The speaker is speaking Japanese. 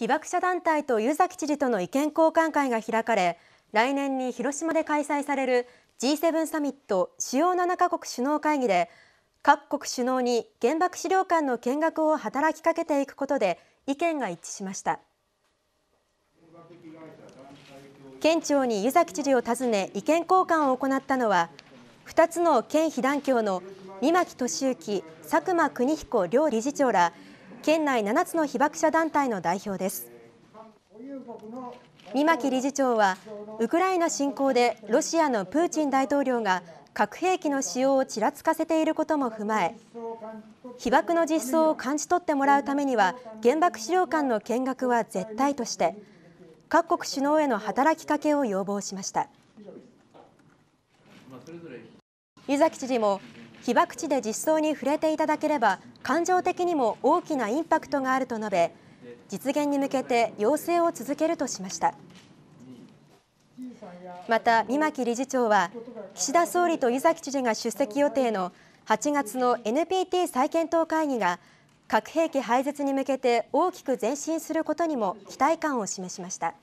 被爆者団体と湯崎知事との意見交換会が開かれ来年に広島で開催される G7 サミット主要7カ国首脳会議で各国首脳に原爆資料館の見学を働きかけていくことで意見が一致しました県庁に湯崎知事を訪ね意見交換を行ったのは2つの県被団協の三牧俊之佐久間邦彦両理事長ら県内7つの被爆者団体の代表です。三牧理事長は、ウクライナ侵攻でロシアのプーチン大統領が核兵器の使用をちらつかせていることも踏まえ、被爆の実相を感じ取ってもらうためには、原爆資料館の見学は絶対として、各国首脳への働きかけを要望しました。湯崎知事も被爆地で実装に触れていただければ感情的にも大きなインパクトがあると述べ実現に向けて要請を続けるとしましたまた三牧理事長は岸田総理と湯崎知事が出席予定の8月の NPT 再検討会議が核兵器廃絶に向けて大きく前進することにも期待感を示しました。